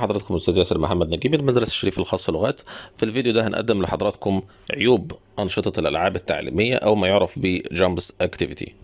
حضراتكم استاذ ياسر محمد نجيب من مدرسه الشريف الخاصه لغات في الفيديو ده هنقدم لحضراتكم عيوب انشطه الالعاب التعليميه او ما يعرف بجامبس اكتيفيتي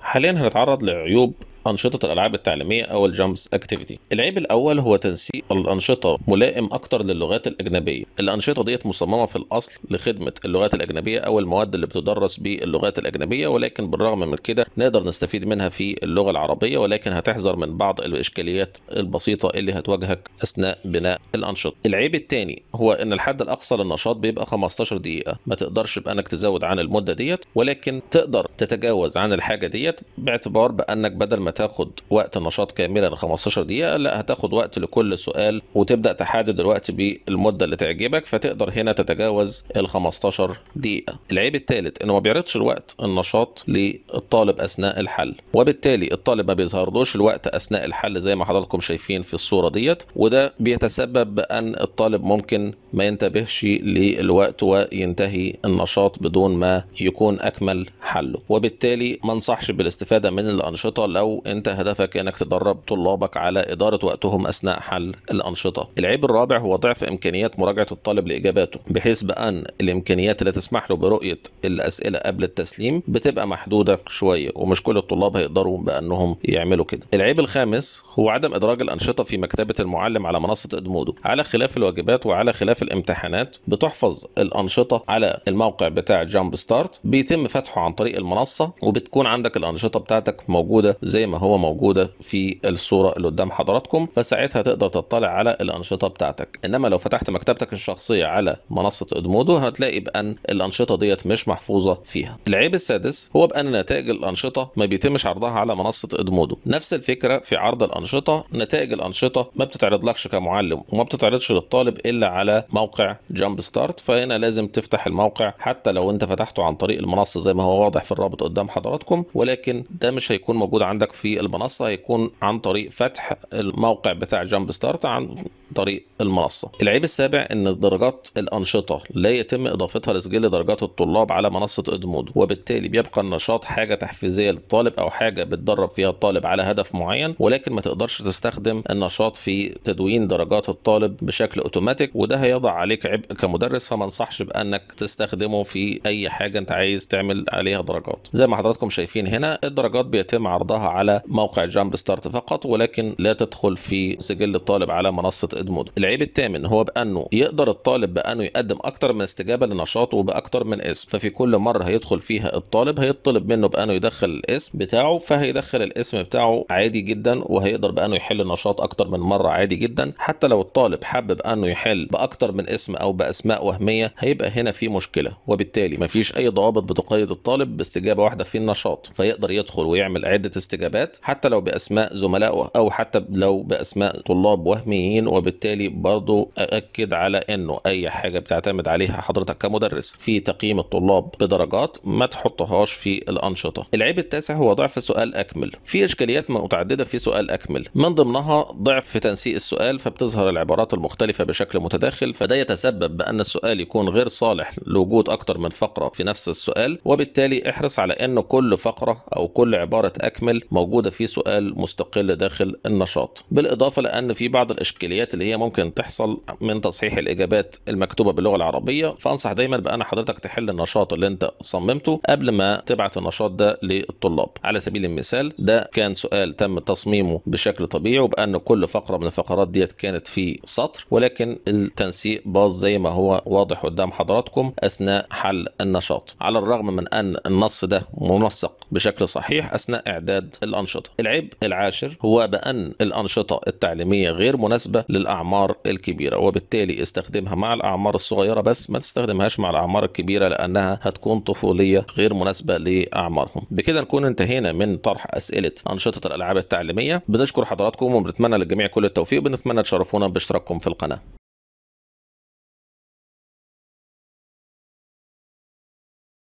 حاليا هنتعرض لعيوب أنشطة الألعاب التعليمية أو الجامبس أكتيفيتي العيب الأول هو تنسيق الأنشطة ملائم أكتر للغات الأجنبية الأنشطة ديت مصممة في الأصل لخدمة اللغات الأجنبية أو المواد اللي بتدرس باللغات الأجنبية ولكن بالرغم من كده نقدر نستفيد منها في اللغة العربية ولكن هتحذر من بعض الإشكاليات البسيطة اللي هتواجهك أثناء بناء الأنشطة العيب الثاني هو إن الحد الأقصى للنشاط بيبقى 15 دقيقة ما تقدرش بأنك تزود عن المدة ديت ولكن تقدر تتجاوز عن الحاجة ديت باعتبار بأنك بدل ما تاخد وقت النشاط كاملا يعني 15 دقيقه لا هتاخد وقت لكل سؤال وتبدا تحدد الوقت بالمده اللي تعجبك فتقدر هنا تتجاوز ال 15 دقيقه العيب الثالث انه ما بيعرضش الوقت النشاط للطالب اثناء الحل وبالتالي الطالب ما بيظهرلوش الوقت اثناء الحل زي ما حضراتكم شايفين في الصوره ديت وده بيتسبب بان الطالب ممكن ما ينتبهش للوقت وينتهي النشاط بدون ما يكون اكمل حله وبالتالي ما انصحش بالاستفاده من الانشطه لو انت هدفك انك تدرب طلابك على اداره وقتهم اثناء حل الانشطه العيب الرابع هو ضعف امكانيات مراجعه الطالب لاجاباته بحيث بان الامكانيات اللي تسمح له برؤيه الاسئله قبل التسليم بتبقى محدوده شويه ومش كل الطلاب هيقدروا بانهم يعملوا كده العيب الخامس هو عدم ادراج الانشطه في مكتبه المعلم على منصه ادمودو على خلاف الواجبات وعلى خلاف الامتحانات بتحفظ الانشطه على الموقع بتاع جامب ستارت بيتم فتحه عن طريق المنصه وبتكون عندك الانشطه بتاعتك موجوده زي ما ما هو موجودة في الصورة اللي قدام حضراتكم فساعتها تقدر تطلع على الأنشطة بتاعتك إنما لو فتحت مكتبتك الشخصية على منصة ادمودو هتلاقي بأن الأنشطة ديت مش محفوظة فيها العيب السادس هو بأن نتائج الأنشطة ما بيتمش عرضها على منصة ادمودو نفس الفكرة في عرض الأنشطة نتائج الأنشطة ما بتتعرضلكش كمعلم وما بتتعرضش للطالب إلا على موقع جامب ستارت فهنا لازم تفتح الموقع حتى لو أنت فتحته عن طريق المنصة زي ما هو واضح في الرابط قدام حضراتكم ولكن ده مش هيكون موجود عندك في في المنصه هيكون عن طريق فتح الموقع بتاع جامب ستارت عن طريق المنصه. العيب السابع ان درجات الانشطه لا يتم اضافتها لسجل درجات الطلاب على منصه ادمودو وبالتالي بيبقى النشاط حاجه تحفيزيه للطالب او حاجه بتدرب فيها الطالب على هدف معين ولكن ما تقدرش تستخدم النشاط في تدوين درجات الطالب بشكل اوتوماتيك وده هيضع عليك عبء كمدرس فما انصحش بانك تستخدمه في اي حاجه انت عايز تعمل عليها درجات. زي ما حضراتكم شايفين هنا الدرجات بيتم عرضها على موقع جامب ستارت فقط ولكن لا تدخل في سجل الطالب على منصه ادمود العيب الثامن هو بانه يقدر الطالب بانه يقدم اكثر من استجابه لنشاطه باكثر من اسم ففي كل مره هيدخل فيها الطالب هيطلب منه بانه يدخل الاسم بتاعه فهيدخل الاسم بتاعه عادي جدا وهيقدر بانه يحل النشاط اكثر من مره عادي جدا حتى لو الطالب حابب انه يحل باكثر من اسم او باسماء وهميه هيبقى هنا في مشكله وبالتالي مفيش اي ضوابط بتقيد الطالب باستجابه واحده في النشاط فيقدر يدخل ويعمل عده استجابات الشركات حتى لو باسماء زملاء او حتى لو باسماء طلاب وهميين وبالتالي برضه اكد على انه اي حاجه بتعتمد عليها حضرتك كمدرس في تقييم الطلاب بدرجات ما تحطهاش في الانشطه العيب التاسع هو ضعف سؤال اكمل في اشكاليات متعدده في سؤال اكمل من ضمنها ضعف في تنسيق السؤال فبتظهر العبارات المختلفه بشكل متداخل فده يتسبب بان السؤال يكون غير صالح لوجود اكثر من فقره في نفس السؤال وبالتالي احرص على ان كل فقره او كل عباره اكمل موجود موجوده في سؤال مستقل داخل النشاط بالاضافه لان في بعض الاشكاليات اللي هي ممكن تحصل من تصحيح الاجابات المكتوبه باللغه العربيه فانصح دايما بان حضرتك تحل النشاط اللي انت صممته قبل ما تبعت النشاط ده للطلاب على سبيل المثال ده كان سؤال تم تصميمه بشكل طبيعي وبان كل فقره من الفقرات ديت كانت في سطر ولكن التنسيق باظ زي ما هو واضح قدام حضراتكم اثناء حل النشاط على الرغم من ان النص ده منسق بشكل صحيح اثناء اعداد الأنشطة العيب العاشر هو بأن الأنشطة التعليمية غير مناسبة للأعمار الكبيرة وبالتالي استخدمها مع الأعمار الصغيرة بس ما تستخدمهاش مع الأعمار الكبيرة لأنها هتكون طفولية غير مناسبة لأعمارهم بكده نكون انتهينا من طرح أسئلة أنشطة الألعاب التعليمية بنشكر حضراتكم وبنتمنى للجميع كل التوفيق وبنتمنى تشرفونا باشتراككم في القناة